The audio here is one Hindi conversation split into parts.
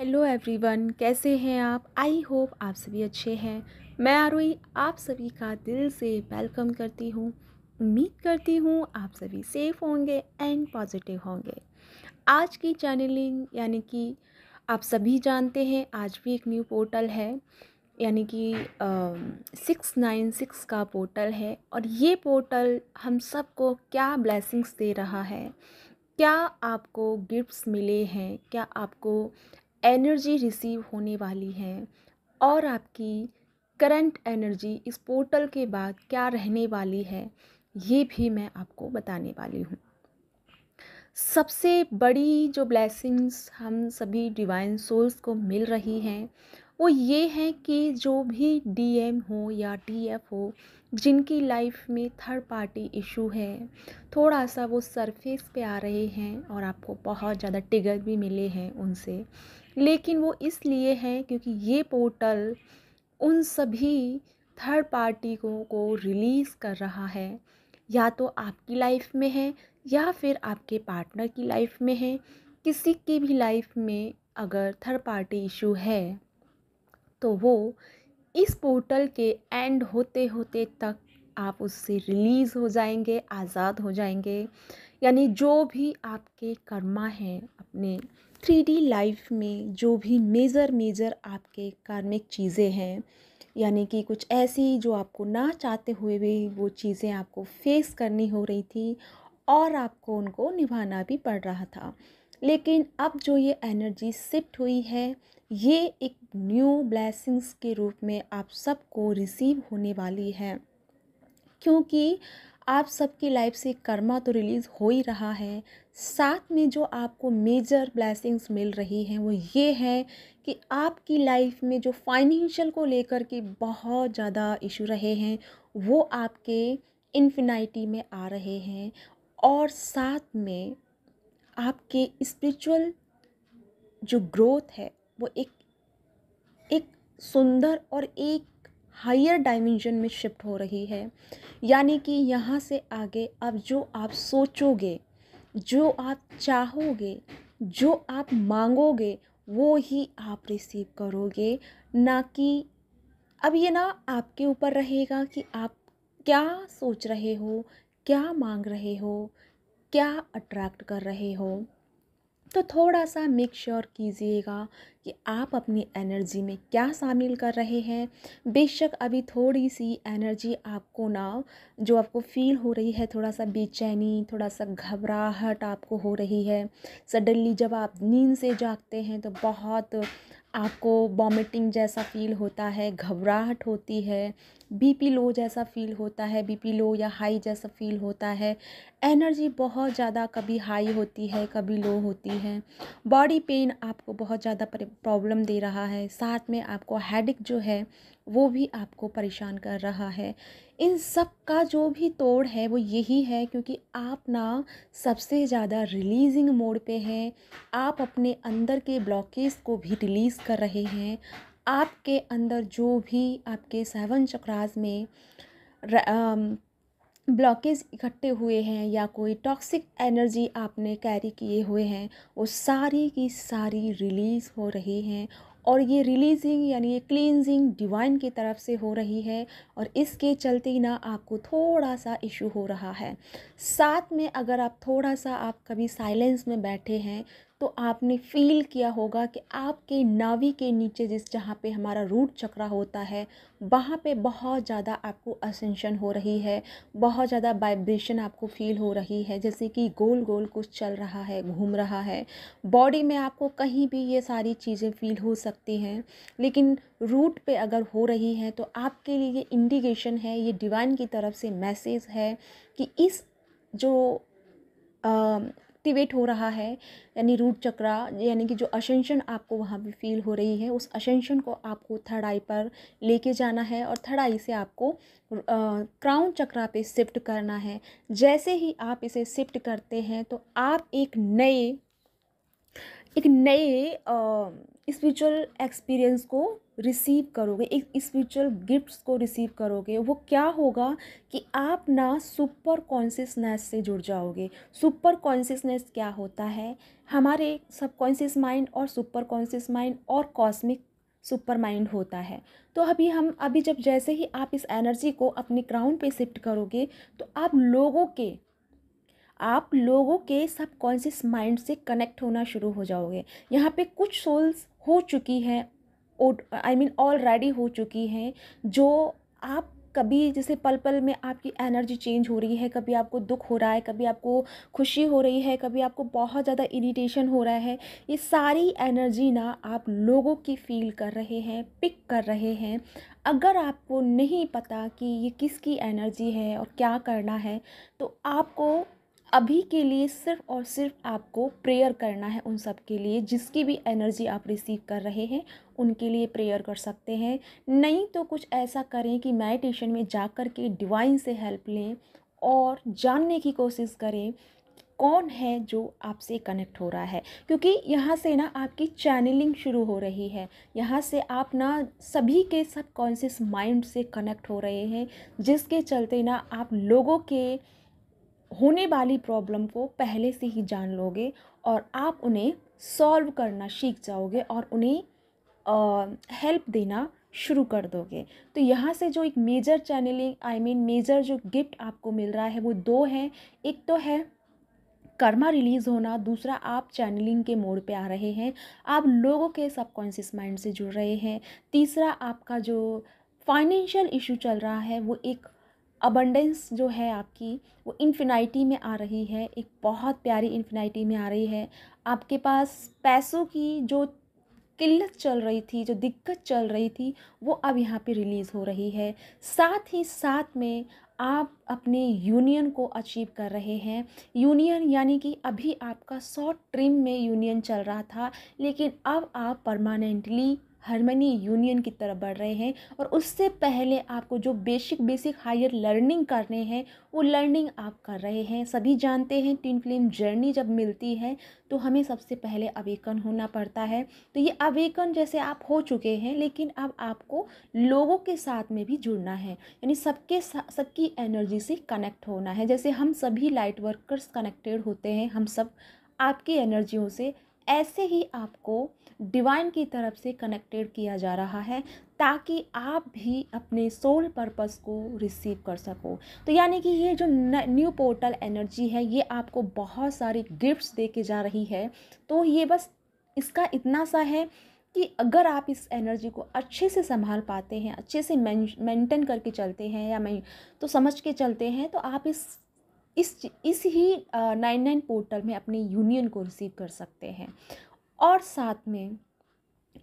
हेलो एवरीवन कैसे हैं आप आई होप आप सभी अच्छे हैं मैं आरोही आप सभी का दिल से वेलकम करती हूँ उम्मीद करती हूँ आप सभी सेफ होंगे एंड पॉजिटिव होंगे आज की चैनलिंग यानी कि आप सभी जानते हैं आज भी एक न्यू पोर्टल है यानी कि सिक्स नाइन सिक्स का पोर्टल है और ये पोर्टल हम सबको क्या ब्लेसिंग्स दे रहा है क्या आपको गिफ्ट्स मिले हैं क्या आपको एनर्जी रिसीव होने वाली है और आपकी करंट एनर्जी इस पोर्टल के बाद क्या रहने वाली है ये भी मैं आपको बताने वाली हूँ सबसे बड़ी जो ब्लेसिंग्स हम सभी डिवाइन सोल्स को मिल रही हैं वो ये है कि जो भी डीएम हो या टीएफ हो जिनकी लाइफ में थर्ड पार्टी इशू है थोड़ा सा वो सरफेस पे आ रहे हैं और आपको बहुत ज़्यादा टिगर भी मिले हैं उनसे लेकिन वो इसलिए हैं क्योंकि ये पोर्टल उन सभी थर्ड पार्टी को, को रिलीज़ कर रहा है या तो आपकी लाइफ में है या फिर आपके पार्टनर की लाइफ में है किसी की भी लाइफ में अगर थर्ड पार्टी इशू है तो वो इस पोर्टल के एंड होते होते तक आप उससे रिलीज़ हो जाएंगे आज़ाद हो जाएंगे यानी जो भी आपके कर्मा हैं अपने थ्री डी लाइफ में जो भी मेजर मेजर आपके कार्मिक चीज़ें हैं यानी कि कुछ ऐसी जो आपको ना चाहते हुए भी वो चीज़ें आपको फेस करनी हो रही थी और आपको उनको निभाना भी पड़ रहा था लेकिन अब जो ये एनर्जी शिफ्ट हुई है ये एक न्यू ब्लैसिंग्स के रूप में आप सबको रिसीव होने वाली है क्योंकि आप सबकी लाइफ से कर्मा तो रिलीज़ हो ही रहा है साथ में जो आपको मेजर ब्लैसिंग्स मिल रही हैं वो ये है कि आपकी लाइफ में जो फाइनेंशियल को लेकर के बहुत ज़्यादा इशू रहे हैं वो आपके इन्फिनाइटी में आ रहे हैं और साथ में आपके स्पिरिचुअल जो ग्रोथ है वो एक एक सुंदर और एक हायर डायमेंशन में शिफ्ट हो रही है यानी कि यहाँ से आगे अब जो आप सोचोगे जो आप चाहोगे जो आप मांगोगे वो ही आप रिसीव करोगे ना कि अब ये ना आपके ऊपर रहेगा कि आप क्या सोच रहे हो क्या मांग रहे हो क्या अट्रैक्ट कर रहे हो तो थोड़ा सा मेक श्योर sure कीजिएगा कि आप अपनी एनर्जी में क्या शामिल कर रहे हैं बेशक अभी थोड़ी सी एनर्जी आपको ना जो आपको फील हो रही है थोड़ा सा बेचैनी थोड़ा सा घबराहट आपको हो रही है सडनली जब आप नींद से जागते हैं तो बहुत आपको वॉमिटिंग जैसा फील होता है घबराहट होती है बीपी लो जैसा फील होता है बीपी लो या हाई जैसा फील होता है एनर्जी बहुत ज़्यादा कभी हाई होती है कभी लो होती है बॉडी पेन आपको बहुत ज़्यादा प्रॉब्लम दे रहा है साथ में आपको हेडिक जो है वो भी आपको परेशान कर रहा है इन सब का जो भी तोड़ है वो यही है क्योंकि आप ना सबसे ज़्यादा रिलीजिंग मोड पे हैं आप अपने अंदर के ब्लॉकेज को भी रिलीज़ कर रहे हैं आपके अंदर जो भी आपके सेवन चक्रास में ब्लॉकेज इकट्ठे हुए हैं या कोई टॉक्सिक एनर्जी आपने कैरी किए हुए हैं वो सारी की सारी रिलीज़ हो रही हैं और ये रिलीजिंग यानी ये क्लींजिंग डिवाइन की तरफ से हो रही है और इसके चलते ना आपको थोड़ा सा इशू हो रहा है साथ में अगर आप थोड़ा सा आप कभी साइलेंस में बैठे हैं तो आपने फील किया होगा कि आपके नावी के नीचे जिस जहाँ पे हमारा रूट चक्रा होता है वहाँ पे बहुत ज़्यादा आपको असेंशन हो रही है बहुत ज़्यादा वाइब्रेशन आपको फील हो रही है जैसे कि गोल गोल कुछ चल रहा है घूम रहा है बॉडी में आपको कहीं भी ये सारी चीज़ें फील हो सकती हैं लेकिन रूट पे अगर हो रही हैं तो आपके लिए ये इंडिकेशन है ये डिवाइन की तरफ से मैसेज है कि इस जो एक्टिवेट हो रहा है यानी रूट चक्रा यानी कि जो अशेंशन आपको वहाँ पर फील हो रही है उस अशेंशन को आपको थर्ड आई पर लेके जाना है और थर्ड आई से आपको क्राउन चक्रा पे शिफ्ट करना है जैसे ही आप इसे शिफ्ट करते हैं तो आप एक नए एक नए स्पिरिचुअल एक्सपीरियंस को रिसीव करोगे एक स्पिरिचुअल गिफ्ट्स को रिसीव करोगे वो क्या होगा कि आप ना सुपर कॉन्शियसनेस से जुड़ जाओगे सुपर कॉन्शियसनेस क्या होता है हमारे सबकॉन्शियस माइंड और सुपर कॉन्शियस माइंड और कॉस्मिक सुपर माइंड होता है तो अभी हम अभी जब जैसे ही आप इस एनर्जी को अपने क्राउन पे शिफ्ट करोगे तो आप लोगों के आप लोगों के सबकॉन्शियस माइंड से कनेक्ट होना शुरू हो जाओगे यहाँ पे कुछ सोल्स हो चुकी हैं आई मीन ऑलरेडी हो चुकी हैं जो आप कभी जैसे पल पल में आपकी एनर्जी चेंज हो रही है कभी आपको दुख हो रहा है कभी आपको खुशी हो रही है कभी आपको बहुत ज़्यादा इरिटेशन हो रहा है ये सारी एनर्जी ना आप लोगों की फील कर रहे हैं पिक कर रहे हैं अगर आपको नहीं पता कि ये किसकी एनर्जी है और क्या करना है तो आपको अभी के लिए सिर्फ और सिर्फ आपको प्रेयर करना है उन सब के लिए जिसकी भी एनर्जी आप रिसीव कर रहे हैं उनके लिए प्रेयर कर सकते हैं नहीं तो कुछ ऐसा करें कि मेडिटेशन में जा कर के डिवाइन से हेल्प लें और जानने की कोशिश करें कौन है जो आपसे कनेक्ट हो रहा है क्योंकि यहाँ से ना आपकी चैनलिंग शुरू हो रही है यहाँ से आप ना सभी के सब कॉन्शियस माइंड से कनेक्ट हो रहे हैं जिसके चलते ना आप लोगों के होने वाली प्रॉब्लम को पहले से ही जान लोगे और आप उन्हें सॉल्व करना सीख जाओगे और उन्हें हेल्प देना शुरू कर दोगे तो यहाँ से जो एक major channelling I mean major जो गिफ्ट आपको मिल रहा है वो दो हैं एक तो है कर्मा रिलीज़ होना दूसरा आप चैनलिंग के मोड पे आ रहे हैं आप लोगों के सबकॉन्शियस माइंड से जुड़ रहे हैं तीसरा आपका जो फाइनेंशियल इशू चल रहा है वो एक अबंडेंस जो है आपकी वो इन्फिनाइटी में आ रही है एक बहुत प्यारी इन्फिनाइटी में आ रही है आपके पास पैसों की जो किल्लत चल रही थी जो दिक्कत चल रही थी वो अब यहाँ पे रिलीज़ हो रही है साथ ही साथ में आप अपने यूनियन को अचीव कर रहे हैं यूनियन यानी कि अभी आपका शॉर्ट ट्रिम में यूनियन चल रहा था लेकिन अब आप परमानेंटली हारमनी यूनियन की तरफ बढ़ रहे हैं और उससे पहले आपको जो बेसिक बेसिक हायर लर्निंग करने हैं वो लर्निंग आप कर रहे हैं सभी जानते हैं टीन फिल्म जर्नी जब मिलती है तो हमें सबसे पहले अवेकन होना पड़ता है तो ये अवेकन जैसे आप हो चुके हैं लेकिन अब आपको लोगों के साथ में भी जुड़ना है यानी सबके सबकी एनर्जी से कनेक्ट होना है जैसे हम सभी लाइट वर्कर्स कनेक्टेड होते हैं हम सब आपकी एनर्जियों से ऐसे ही आपको डिवाइन की तरफ से कनेक्टेड किया जा रहा है ताकि आप भी अपने सोल पर्पस को रिसीव कर सको तो यानी कि ये जो न्यू पोर्टल एनर्जी है ये आपको बहुत सारी गिफ्ट्स दे के जा रही है तो ये बस इसका इतना सा है कि अगर आप इस एनर्जी को अच्छे से संभाल पाते हैं अच्छे से मेंटेन करके चलते हैं या मैं तो समझ के चलते हैं तो आप इस इस इस ही नाइन नाइन पोर्टल में अपने यूनियन को रिसीव कर सकते हैं और साथ में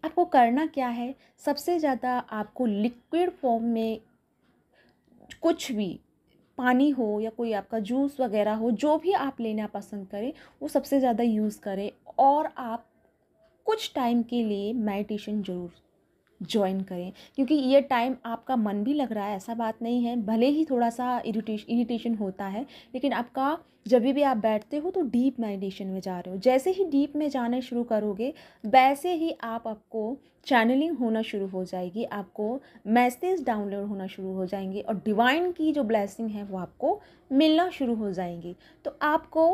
आपको करना क्या है सबसे ज़्यादा आपको लिक्विड फॉर्म में कुछ भी पानी हो या कोई आपका जूस वगैरह हो जो भी आप लेना पसंद करें वो सबसे ज़्यादा यूज़ करें और आप कुछ टाइम के लिए मेडिटेशन ज़रूर ज्वाइन करें क्योंकि ये टाइम आपका मन भी लग रहा है ऐसा बात नहीं है भले ही थोड़ा सा इरिटेशन इरिटेशन होता है लेकिन आपका जब भी आप बैठते हो तो डीप मेडिटेशन में जा रहे हो जैसे ही डीप में जाना शुरू करोगे वैसे ही आप आपको चैनलिंग होना शुरू हो जाएगी आपको मैसेज डाउनलोड होना शुरू हो जाएंगे और डिवाइन की जो ब्लेसिंग है वो आपको मिलना शुरू हो जाएंगी तो आपको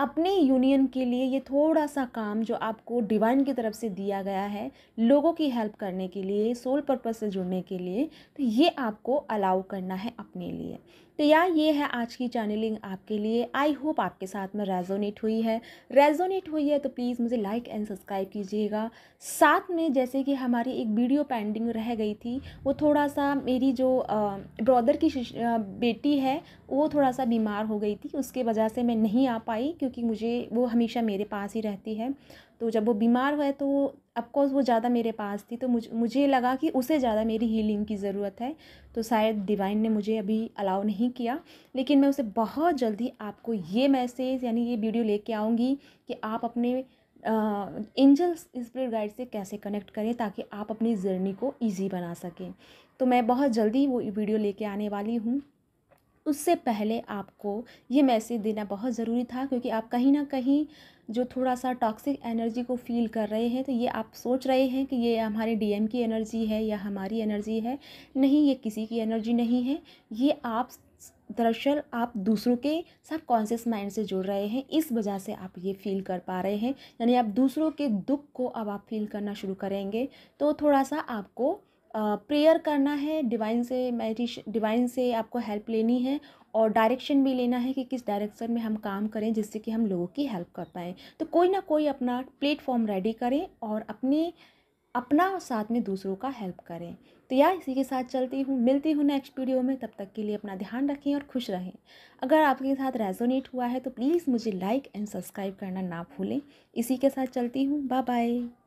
अपने यूनियन के लिए ये थोड़ा सा काम जो आपको डिवाइन की तरफ से दिया गया है लोगों की हेल्प करने के लिए सोल पर्पज़ से जुड़ने के लिए तो ये आपको अलाउ करना है अपने लिए तो यार ये है आज की चैनलिंग आपके लिए आई होप आपके साथ में रेजोनेट हुई है रेजोनेट हुई है तो प्लीज़ मुझे लाइक एंड सब्सक्राइब कीजिएगा साथ में जैसे कि हमारी एक वीडियो पेंडिंग रह गई थी वो थोड़ा सा मेरी जो ब्रदर की बेटी है वो थोड़ा सा बीमार हो गई थी उसके वजह से मैं नहीं आ पाई क्योंकि मुझे वो हमेशा मेरे पास ही रहती है तो जब वो बीमार हुआ तो अफकोर्स वो ज़्यादा मेरे पास थी तो मुझ मुझे लगा कि उसे ज़्यादा मेरी हीलिंग की ज़रूरत है तो शायद डिवाइन ने मुझे अभी अलाउ नहीं किया लेकिन मैं उसे बहुत जल्दी आपको ये मैसेज यानी ये वीडियो लेके आऊँगी कि आप अपने एंजल्स स्प्रिट गाइड से कैसे कनेक्ट करें ताकि आप अपनी जर्नी को ईजी बना सकें तो मैं बहुत जल्दी वो वीडियो लेके आने वाली हूँ उससे पहले आपको ये मैसेज देना बहुत ज़रूरी था क्योंकि आप कहीं ना कहीं जो थोड़ा सा टॉक्सिक एनर्जी को फील कर रहे हैं तो ये आप सोच रहे हैं कि ये हमारे डीएम की एनर्जी है या हमारी एनर्जी है नहीं ये किसी की एनर्जी नहीं है ये आप दरअसल आप दूसरों के सब कॉन्शियस माइंड से जुड़ रहे हैं इस वजह से आप ये फील कर पा रहे हैं यानी आप दूसरों के दुख को अब आप फील करना शुरू करेंगे तो थोड़ा सा आपको प्रेयर करना है डिवाइन से मेडिश डिवाइन से आपको हेल्प लेनी है और डायरेक्शन भी लेना है कि किस डायरेक्शन में हम काम करें जिससे कि हम लोगों की हेल्प कर पाएँ तो कोई ना कोई अपना प्लेटफॉर्म रेडी करें और अपने अपना और साथ में दूसरों का हेल्प करें तो या इसी के साथ चलती हूँ मिलती हूँ नेक्स्ट वीडियो में तब तक के लिए अपना ध्यान रखें और खुश रहें अगर आपके साथ रेजोनेट हुआ है तो प्लीज़ मुझे लाइक एंड सब्सक्राइब करना ना भूलें इसी के साथ चलती हूँ बाय बाय